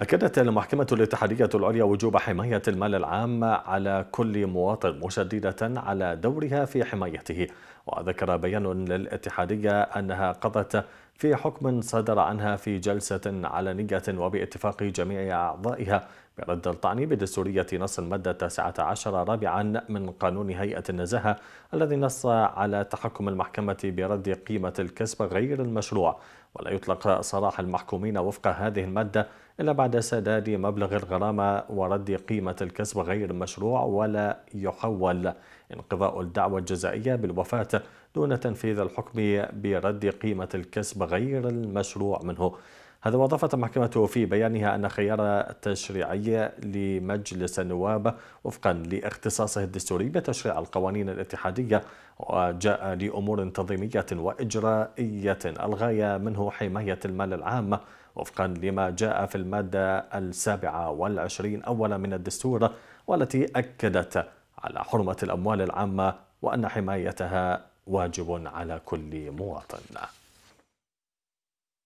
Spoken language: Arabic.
أكدت المحكمة الاتحادية العليا وجوب حماية المال العام على كل مواطن مشددة على دورها في حمايته وذكر بيان للاتحادية أنها قضت في حكم صدر عنها في جلسة علنية وباتفاق جميع أعضائها برد الطعن بدستورية نص المادة 19 رابعا من قانون هيئة النزاهة الذي نص على تحكم المحكمة برد قيمة الكسب غير المشروع ولا يطلق سراح المحكومين وفق هذه المادة إلا بعد سداد مبلغ الغرامة ورد قيمة الكسب غير المشروع ولا يحول انقضاء الدعوة الجزائية بالوفاة دون تنفيذ الحكم برد قيمة الكسب غير المشروع منه هذا وضفت المحكمة في بيانها أن خيار تشريعي لمجلس النواب وفقا لاختصاصه الدستوري بتشريع القوانين الاتحادية وجاء لأمور تنظيمية وإجرائية الغاية منه حماية المال العام وفقا لما جاء في المادة السابعة والعشرين أولا من الدستور والتي أكدت على حرمة الأموال العامة وأن حمايتها واجب على كل مواطن